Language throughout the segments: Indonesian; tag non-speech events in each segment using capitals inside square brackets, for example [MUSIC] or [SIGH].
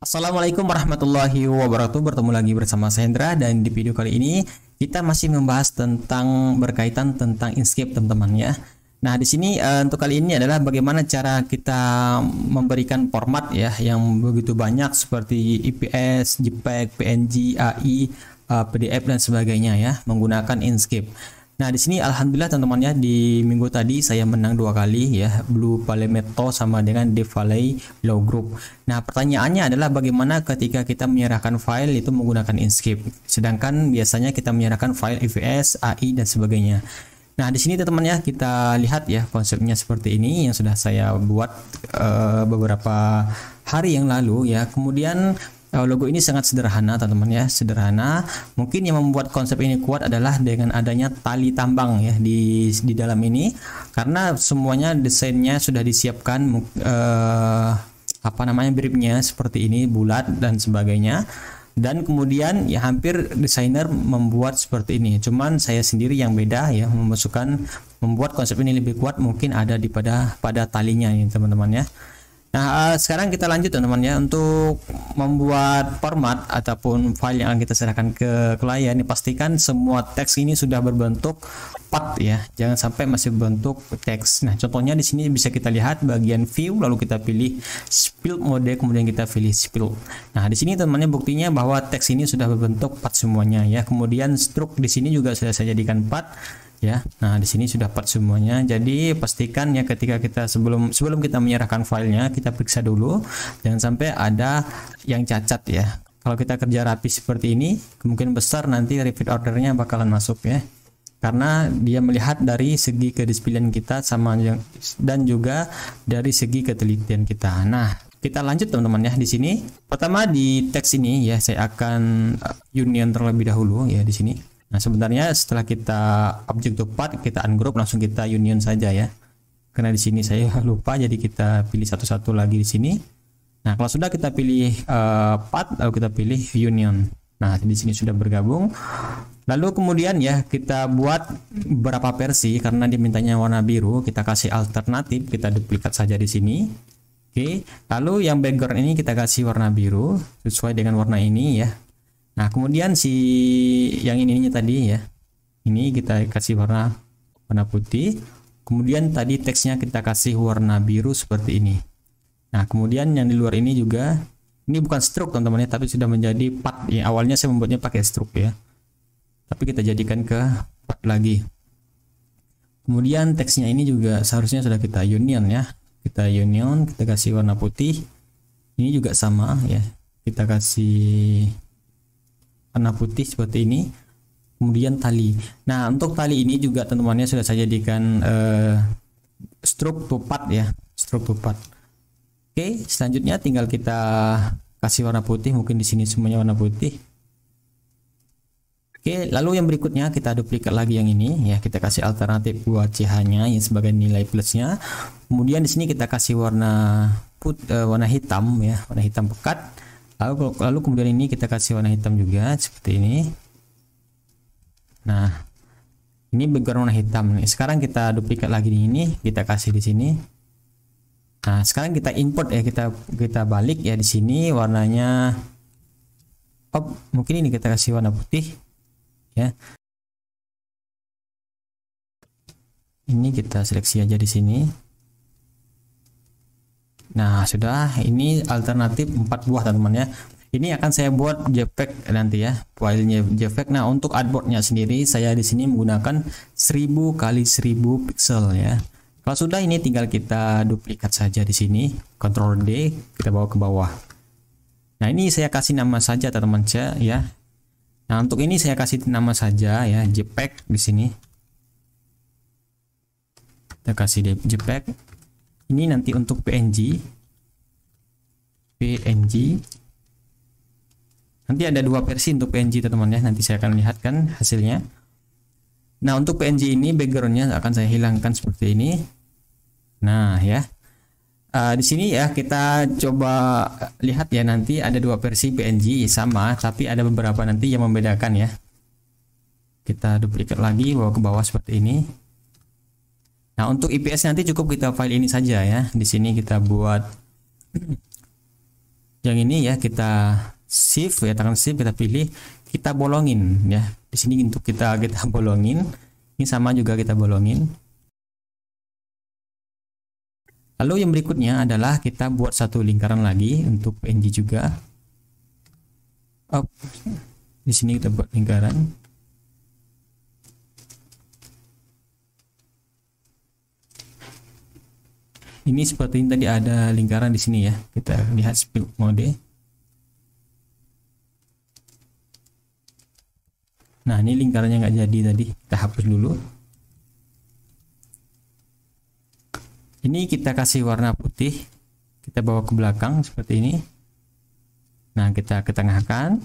Assalamualaikum warahmatullahi wabarakatuh Bertemu lagi bersama Sandra Dan di video kali ini kita masih membahas tentang berkaitan tentang Inkscape teman-teman ya Nah di sini eh, untuk kali ini adalah bagaimana cara kita memberikan format ya Yang begitu banyak seperti IPS, JPEG, PNG, e AI, eh, PDF dan sebagainya ya Menggunakan Inkscape Nah, di sini alhamdulillah teman-teman ya di minggu tadi saya menang dua kali ya Blue Palemeto sama dengan De Valley Low Group. Nah, pertanyaannya adalah bagaimana ketika kita menyerahkan file itu menggunakan Inscape. Sedangkan biasanya kita menyerahkan file EVS, AI dan sebagainya. Nah, di sini teman-teman ya kita lihat ya konsepnya seperti ini yang sudah saya buat uh, beberapa hari yang lalu ya. Kemudian Nah, logo ini sangat sederhana teman-teman ya sederhana mungkin yang membuat konsep ini kuat adalah dengan adanya tali tambang ya di di dalam ini karena semuanya desainnya sudah disiapkan uh, apa namanya gripnya seperti ini bulat dan sebagainya dan kemudian ya hampir desainer membuat seperti ini cuman saya sendiri yang beda ya memasukkan membuat konsep ini lebih kuat mungkin ada di pada pada talinya ini teman-teman ya Nah, eh, sekarang kita lanjut teman-teman ya untuk membuat format ataupun file yang akan kita serahkan ke klien Pastikan semua teks ini sudah berbentuk part ya. Jangan sampai masih berbentuk teks. Nah, contohnya di sini bisa kita lihat bagian view lalu kita pilih spill mode kemudian kita pilih spill. Nah, di sini temannya buktinya bahwa teks ini sudah berbentuk part semuanya ya. Kemudian stroke di sini juga sudah saya jadikan part ya. Nah, di sini sudah part semuanya. Jadi pastikan ya ketika kita sebelum sebelum kita menyerahkan filenya kita periksa dulu jangan sampai ada yang cacat ya. Kalau kita kerja rapi seperti ini, kemungkinan besar nanti repeat ordernya bakalan masuk ya. Karena dia melihat dari segi kedisiplinan kita sama yang, dan juga dari segi ketelitian kita. Nah, kita lanjut teman-teman ya di sini. Pertama di teks ini ya saya akan uh, union terlebih dahulu ya di sini. Nah, sebenarnya setelah kita objek to part kita ungroup langsung kita union saja ya. Karena di sini saya [LAUGHS] lupa jadi kita pilih satu-satu lagi di sini. Nah, kalau sudah kita pilih uh, part lalu kita pilih union. Nah, di sini sudah bergabung. Lalu kemudian ya kita buat berapa versi karena dimintanya warna biru, kita kasih alternatif, kita duplikat saja di sini. Oke, lalu yang background ini kita kasih warna biru sesuai dengan warna ini ya. Nah, kemudian si yang ininya tadi ya. Ini kita kasih warna warna putih. Kemudian tadi teksnya kita kasih warna biru seperti ini. Nah, kemudian yang di luar ini juga ini bukan stroke teman-teman ya, tapi sudah menjadi part. Ya, awalnya saya membuatnya pakai stroke ya. Tapi kita jadikan ke part lagi. Kemudian teksnya ini juga seharusnya sudah kita union ya. Kita union, kita kasih warna putih. Ini juga sama ya. Kita kasih warna putih seperti ini kemudian tali nah untuk tali ini juga teman-temannya sudah saya jadikan uh, eh, struk tupat ya struk tupat oke selanjutnya tinggal kita kasih warna putih mungkin di sini semuanya warna putih Oke, lalu yang berikutnya kita duplikat lagi yang ini ya, kita kasih alternatif buat CH-nya yang sebagai nilai plusnya. Kemudian di sini kita kasih warna put uh, warna hitam ya, warna hitam pekat lalu, lalu kemudian ini kita kasih warna hitam juga seperti ini nah ini background warna hitam nih sekarang kita duplikat lagi di ini kita kasih di sini nah sekarang kita import ya kita kita balik ya di sini warnanya oh, mungkin ini kita kasih warna putih ya ini kita seleksi aja di sini Nah, sudah ini alternatif 4 buah teman-teman ya. Ini akan saya buat JPEG nanti ya, filenya JPEG. Nah, untuk artboardnya sendiri saya di sini menggunakan 1000 kali 1000 pixel ya. Kalau sudah ini tinggal kita duplikat saja di sini, Ctrl D, kita bawa ke bawah. Nah, ini saya kasih nama saja teman-teman ya. Nah, untuk ini saya kasih nama saja ya, JPEG di sini. Kita kasih JPEG ini nanti untuk PNG PNG nanti ada dua versi untuk PNG teman-teman ya nanti saya akan lihatkan hasilnya nah untuk PNG ini backgroundnya akan saya hilangkan seperti ini nah ya uh, di sini ya kita coba lihat ya nanti ada dua versi PNG sama tapi ada beberapa nanti yang membedakan ya kita duplikat lagi bawa ke bawah seperti ini Nah, untuk IPS nanti cukup kita file ini saja ya. Di sini kita buat yang ini ya, kita shift ya, tekan shift kita pilih, kita bolongin ya. Di sini untuk kita kita [LAUGHS] bolongin. Ini sama juga kita bolongin. Lalu yang berikutnya adalah kita buat satu lingkaran lagi untuk PNG juga. Oh, di sini kita buat lingkaran. ini seperti ini tadi ada lingkaran di sini ya kita lihat speed mode nah ini lingkarannya nggak jadi tadi kita hapus dulu ini kita kasih warna putih kita bawa ke belakang seperti ini nah kita ketengahkan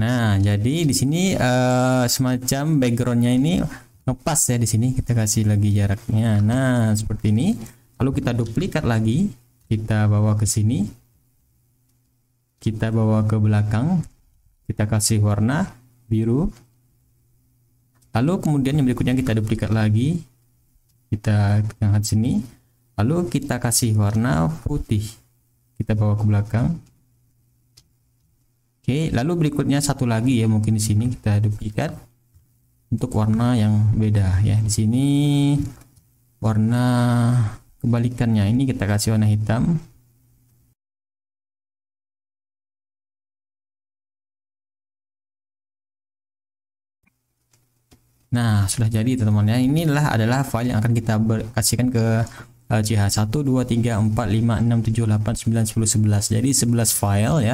nah jadi di sini uh, semacam backgroundnya ini ngepas ya di sini kita kasih lagi jaraknya nah seperti ini lalu kita duplikat lagi kita bawa ke sini kita bawa ke belakang kita kasih warna biru lalu kemudian yang berikutnya kita duplikat lagi kita angkat sini lalu kita kasih warna putih kita bawa ke belakang oke lalu berikutnya satu lagi ya mungkin di sini kita duplikat untuk warna yang beda ya di sini warna kebalikannya ini kita kasih warna hitam Nah, sudah jadi teman-teman ya. Inilah adalah file yang akan kita kasihkan ke CH1 2 3 4 5 6 7 8 9 10 11. Jadi 11 file ya.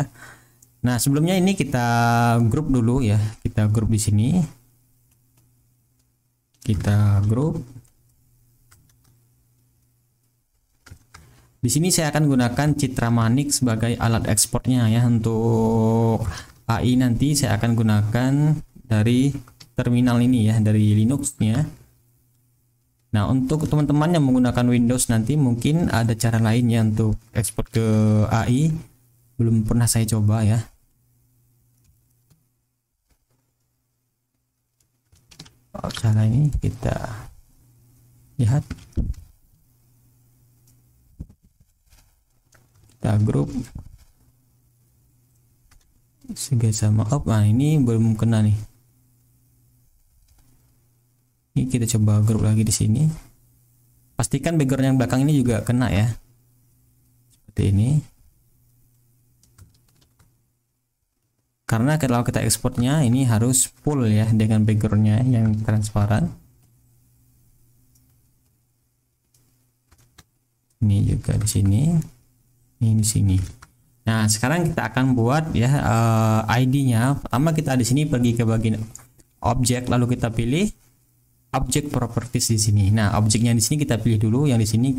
Nah, sebelumnya ini kita grup dulu ya. Kita grup di sini kita grup di sini saya akan gunakan Citra Manik sebagai alat ekspornya ya untuk AI nanti saya akan gunakan dari terminal ini ya dari Linux nya nah untuk teman-teman yang menggunakan Windows nanti mungkin ada cara lainnya untuk ekspor ke AI belum pernah saya coba ya karena ini kita lihat kita grup sehingga sama up oh, nah ini belum kena nih ini kita coba grup lagi di sini pastikan background yang belakang ini juga kena ya seperti ini karena kalau kita ekspornya ini harus full ya dengan backgroundnya yang transparan ini juga di sini ini di sini nah sekarang kita akan buat ya uh, eh, ID-nya pertama kita di sini pergi ke bagian objek lalu kita pilih objek properties di sini nah objeknya di sini kita pilih dulu yang di sini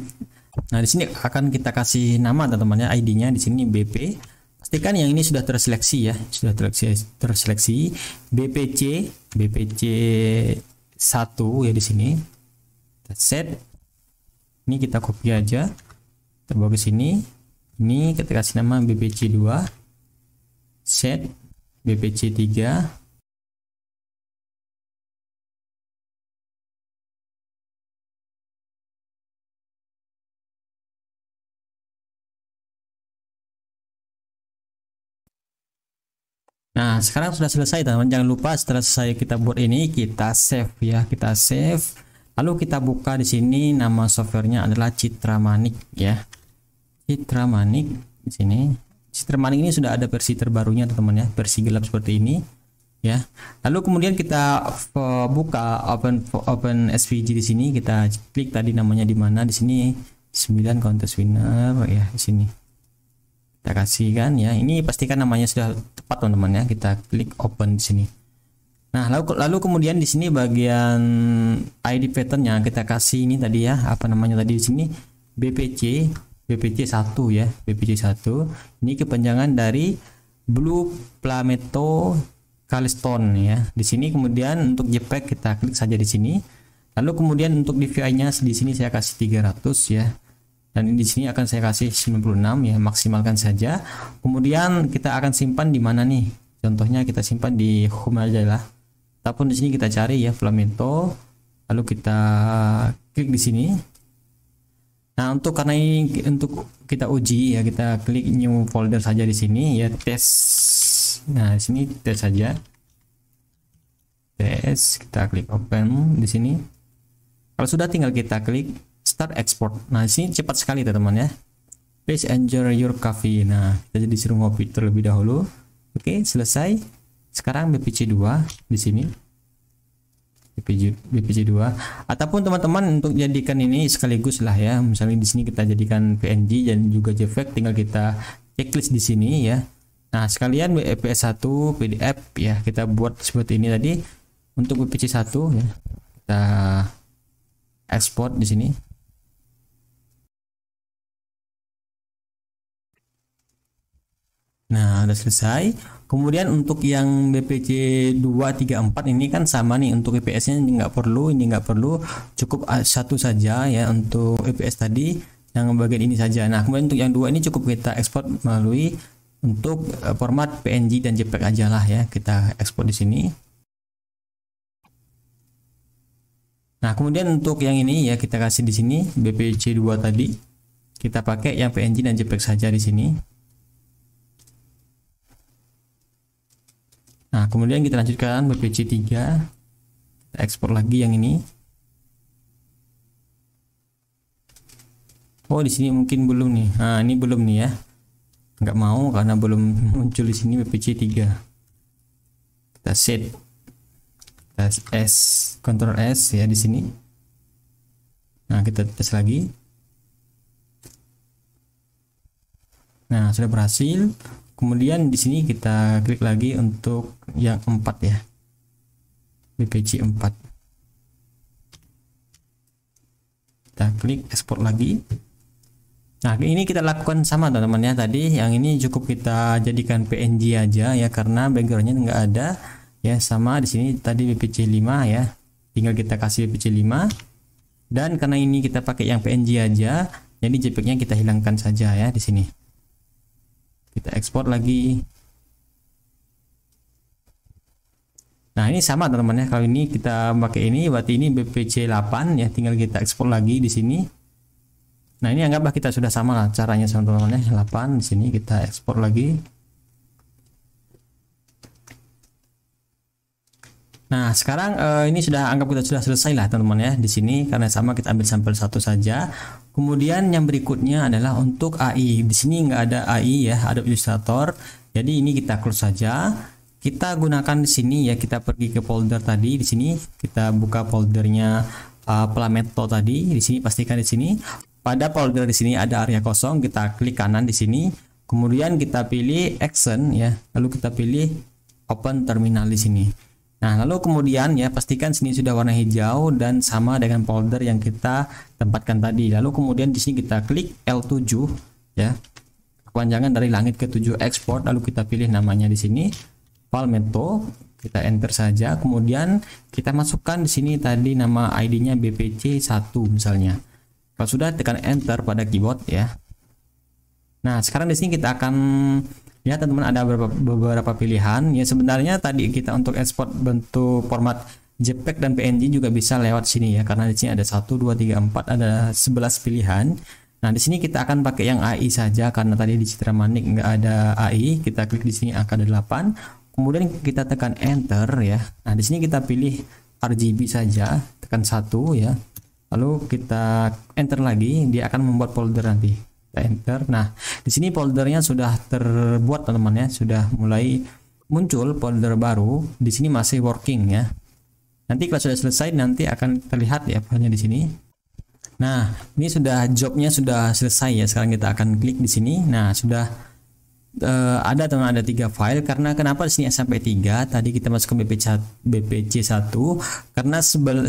nah di sini akan kita kasih nama teman-temannya ID-nya di sini BP pastikan yang ini sudah terseleksi ya sudah terseleksi terseleksi BPC BPC 1 ya di sini kita set ini kita copy aja kita bawa ke sini ini kita kasih nama BPC 2 set BPC 3 Nah, sekarang sudah selesai teman-teman. Jangan lupa setelah selesai kita buat ini, kita save ya, kita save. Lalu kita buka di sini nama softwarenya adalah Citra Manik ya. Manik di sini. Manik ini sudah ada versi terbarunya teman-teman ya, versi gelap seperti ini ya. Lalu kemudian kita eh, buka open open SVG di sini, kita klik tadi namanya di mana di sini 9 contest winner ya di sini kita kasihkan ya ini pastikan namanya sudah tepat teman-teman ya kita klik open di sini nah lalu lalu kemudian di sini bagian ID patternnya kita kasih ini tadi ya apa namanya tadi di sini BPC BPC 1 ya BPC 1 ini kepanjangan dari Blue Plameto Calistone ya di sini kemudian untuk JPEG kita klik saja di sini lalu kemudian untuk DVI nya di sini saya kasih 300 ya dan di sini akan saya kasih 96 ya maksimalkan saja kemudian kita akan simpan di mana nih contohnya kita simpan di home aja lah ataupun di sini kita cari ya Flamento lalu kita klik di sini nah untuk karena ini untuk kita uji ya kita klik new folder saja di sini ya tes nah di sini tes saja tes kita klik open di sini kalau sudah tinggal kita klik start export nah sini cepat sekali teman-teman ya please enjoy your coffee nah kita jadi disuruh ngopi terlebih dahulu oke okay, selesai sekarang BPC2 di sini BPC, 2 ataupun teman-teman untuk jadikan ini sekaligus lah ya misalnya di sini kita jadikan PNG dan juga JPEG tinggal kita checklist di sini ya nah sekalian BPS 1 PDF ya kita buat seperti ini tadi untuk BPC 1 ya kita export di sini Nah, udah selesai. Kemudian untuk yang BPC 234 ini kan sama nih untuk EPS-nya nggak perlu, ini nggak perlu, cukup ah, satu saja ya untuk EPS tadi yang bagian ini saja. Nah, kemudian untuk yang dua ini cukup kita ekspor melalui untuk eh, format PNG dan JPEG aja lah ya, kita ekspor di sini. Nah, kemudian untuk yang ini ya kita kasih di sini BPC 2 tadi. Kita pakai yang PNG dan JPEG saja di sini. Nah, kemudian kita lanjutkan BPC 3. Kita ekspor lagi yang ini. Oh, di sini mungkin belum nih. Nah, ini belum nih ya. Nggak mau karena belum muncul di sini BPC 3. Kita set. Kita S, Ctrl S ya di sini. Nah, kita tes lagi. Nah, sudah berhasil kemudian di sini kita klik lagi untuk yang 4 ya BPC 4 kita klik export lagi nah ini kita lakukan sama teman-teman ya tadi yang ini cukup kita jadikan PNG aja ya karena backgroundnya nggak ada ya sama di sini tadi BPC 5 ya tinggal kita kasih BPC 5 dan karena ini kita pakai yang PNG aja jadi JPEG-nya kita hilangkan saja ya di sini kita ekspor lagi nah ini sama teman-teman ya kalau ini kita pakai ini berarti ini BPC 8 ya tinggal kita ekspor lagi di sini nah ini anggaplah kita sudah sama lah caranya sama teman-teman ya 8 di sini kita ekspor lagi Nah, sekarang eh, ini sudah anggap kita sudah selesai lah teman-teman ya. Di sini karena sama kita ambil sampel satu saja. Kemudian yang berikutnya adalah untuk AI. Di sini nggak ada AI ya, ada Illustrator. Jadi ini kita close saja. Kita gunakan di sini ya, kita pergi ke folder tadi. Di sini kita buka foldernya uh, Plameto tadi. Di sini pastikan di sini. Pada folder di sini ada area kosong, kita klik kanan di sini. Kemudian kita pilih action ya, lalu kita pilih open terminal di sini. Nah, lalu kemudian ya pastikan sini sudah warna hijau dan sama dengan folder yang kita tempatkan tadi. Lalu kemudian di sini kita klik L7 ya. Kepanjangan dari langit ke-7 export lalu kita pilih namanya di sini Palmetto, kita enter saja. Kemudian kita masukkan di sini tadi nama ID-nya BPC1 misalnya. Kalau sudah tekan enter pada keyboard ya. Nah, sekarang di sini kita akan ya teman-teman ada beberapa, beberapa pilihan ya sebenarnya tadi kita untuk ekspor bentuk format JPEG dan PNG juga bisa lewat sini ya karena di sini ada 1 2 3 4 ada 11 pilihan nah di sini kita akan pakai yang AI saja karena tadi di Citra Manik nggak ada AI kita klik di sini angka 8 kemudian kita tekan enter ya nah di sini kita pilih RGB saja tekan satu ya lalu kita enter lagi dia akan membuat folder nanti enter nah di sini foldernya sudah terbuat teman-teman ya sudah mulai muncul folder baru di sini masih working ya nanti kalau sudah selesai nanti akan terlihat ya filenya di sini nah ini sudah jobnya sudah selesai ya sekarang kita akan klik di sini nah sudah uh, ada teman ada tiga file karena kenapa di sini sampai tiga? tadi kita masuk ke BPC BPC 1 karena 10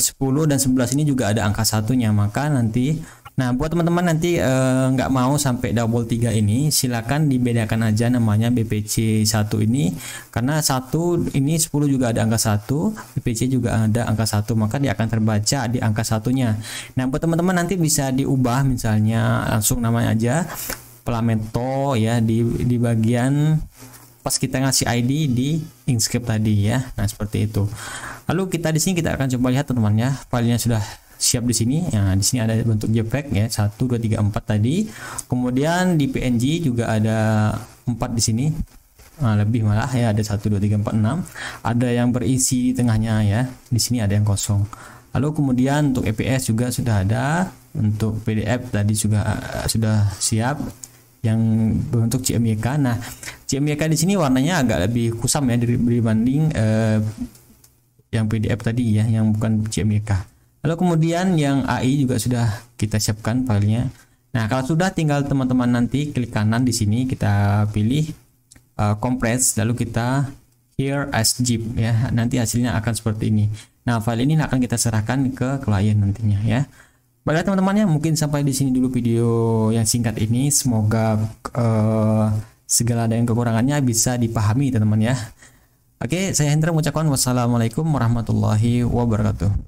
dan 11 ini juga ada angka satunya maka nanti Nah, buat teman-teman nanti eh, nggak mau sampai double tiga ini, silakan dibedakan aja namanya BPC 1 ini karena satu ini 10 juga ada angka satu BPC juga ada angka satu maka dia akan terbaca di angka satunya. Nah, buat teman-teman nanti bisa diubah misalnya langsung namanya aja Plamento ya di di bagian pas kita ngasih ID di Inkscape tadi ya. Nah, seperti itu. Lalu kita di sini kita akan coba lihat teman-teman ya, filenya sudah siap di sini. Nah, di sini ada bentuk JPEG ya, 1 2 3 4 tadi. Kemudian di PNG juga ada 4 di sini. Nah, lebih malah ya ada 1 2 3 4 6. Ada yang berisi di tengahnya ya. Di sini ada yang kosong. Lalu kemudian untuk EPS juga sudah ada, untuk PDF tadi juga eh, sudah siap yang berbentuk CMYK. Nah, CMYK di sini warnanya agak lebih kusam ya dibanding uh, yang PDF tadi ya, yang bukan CMYK. Lalu kemudian yang AI juga sudah kita siapkan filenya. Nah, kalau sudah tinggal teman-teman nanti klik kanan di sini kita pilih uh, compress lalu kita here as zip ya. Nanti hasilnya akan seperti ini. Nah, file ini akan kita serahkan ke klien nantinya ya. Baiklah ya, teman-teman ya, mungkin sampai di sini dulu video yang singkat ini. Semoga uh, segala ada yang kekurangannya bisa dipahami teman-teman ya. Oke, saya Hendra mengucapkan wassalamualaikum warahmatullahi wabarakatuh.